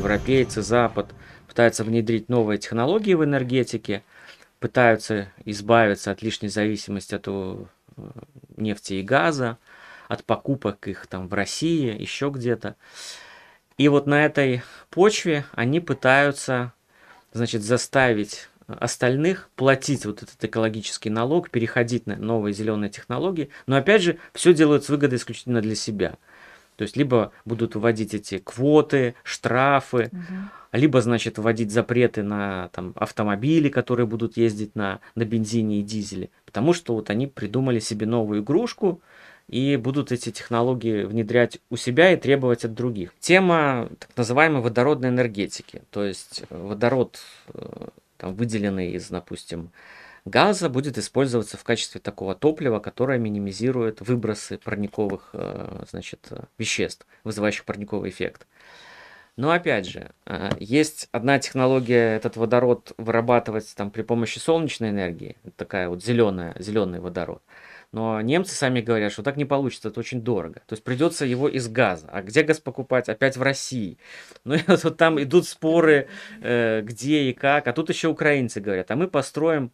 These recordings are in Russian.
европейцы, Запад пытаются внедрить новые технологии в энергетике, пытаются избавиться от лишней зависимости от э, нефти и газа, от покупок их там в России, еще где-то. И вот на этой почве они пытаются, значит, заставить остальных платить вот этот экологический налог, переходить на новые зеленые технологии. Но опять же, все делают с выгодой исключительно для себя. То есть либо будут вводить эти квоты, штрафы, угу. либо, значит, вводить запреты на там, автомобили, которые будут ездить на, на бензине и дизеле. Потому что вот они придумали себе новую игрушку и будут эти технологии внедрять у себя и требовать от других. Тема так называемой водородной энергетики. То есть водород, э, там, выделенный из, допустим, газа будет использоваться в качестве такого топлива, которое минимизирует выбросы парниковых э, значит, э, веществ, вызывающих парниковый эффект. Но опять же, э, есть одна технология этот водород вырабатывать там, при помощи солнечной энергии, такая вот зеленая, зеленый водород. Но немцы сами говорят, что так не получится, это очень дорого. То есть придется его из газа. А где газ покупать? Опять в России. Ну и вот там идут споры, где и как. А тут еще украинцы говорят, а мы построим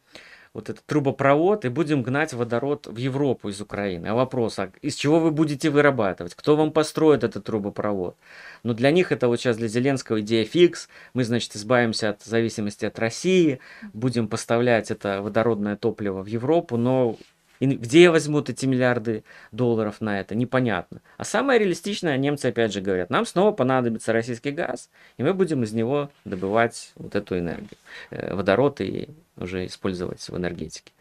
вот этот трубопровод и будем гнать водород в Европу из Украины. А вопрос, а из чего вы будете вырабатывать? Кто вам построит этот трубопровод? Но для них это вот сейчас для Зеленского идея фикс. Мы, значит, избавимся от зависимости от России, будем поставлять это водородное топливо в Европу, но и где я возьмут эти миллиарды долларов на это, непонятно. А самое реалистичное, немцы опять же говорят, нам снова понадобится российский газ, и мы будем из него добывать вот эту энергию, э, водород и уже использовать в энергетике.